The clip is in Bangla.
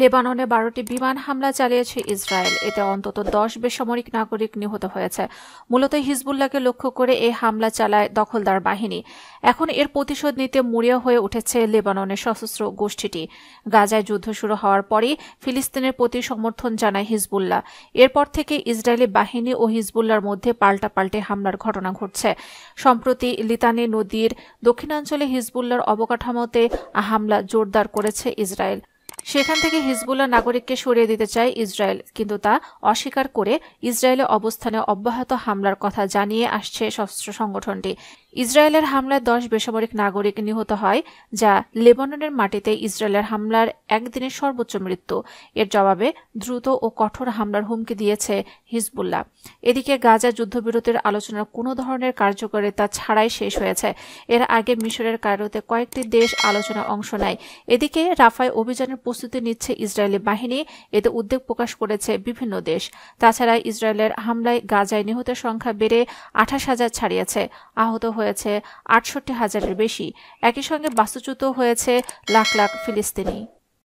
লেবাননে বারোটি বিমান হামলা চালিয়েছে ইসরায়েল এতে অন্তত দশ বেসামরিক নাগরিক নিহত হয়েছে মূলত হিজবুল্লাহকে লক্ষ্য করে এই হামলা চালায় দখলদার বাহিনী এখন এর প্রতিশোধ নিতে মরিয়া হয়ে উঠেছে লেবাননের সশস্ত্র গোষ্ঠীটি গাজায় যুদ্ধ শুরু হওয়ার পরই ফিলিস্তিনের প্রতি সমর্থন জানায় হিজবুল্লাহ এরপর থেকে ইসরায়েলি বাহিনী ও হিজবুল্লার মধ্যে পাল্টে হামলার ঘটনা ঘটছে সম্প্রতি লিতানে নদীর দক্ষিণাঞ্চলে হিজবুল্লার অবকাঠামোতে হামলা জোরদার করেছে ইসরায়েল সেখান থেকে হিজবুল্লাহ নাগরিককে সরিয়ে দিতে চায় ইসরায়েল কিন্তু তা অস্বীকার করে ইসরায়েলের অবস্থানে অব্যাহত হামলার কথা জানিয়ে আসছে সশস্ত্র সংগঠনটি ইসরায়েলের হামলায় দশ বেসামরিক নাগরিক নিহত হয় যা লেবাননের মাটিতে ইসরায়েলের হামলার একদিনের সর্বোচ্চ মৃত্যু এর জবাবে দ্রুত ও কঠোর হামলার হুমকি দিয়েছে হিজবুল্লাহ এদিকে গাজা যুদ্ধবিরতির আলোচনার কোনো ধরনের কার্যকারিতা ছাড়াই শেষ হয়েছে এর আগে মিশরের কারোতে কয়েকটি দেশ আলোচনায় অংশ নেয় এদিকে রাফায় অভিযানের প্রস্তুতি নিচ্ছে ইসরায়েলি বাহিনী এতে উদ্বেগ প্রকাশ করেছে বিভিন্ন দেশ তাছাড়া ইসরায়েলের হামলায় গাজায় নিহতের সংখ্যা বেড়ে আঠাশ হাজার ছাড়িয়েছে আহত হয়েছে আটষট্টি হাজারের বেশি একই সঙ্গে বাস্তুচ্যুত হয়েছে লাখ লাখ ফিলিস্তিনি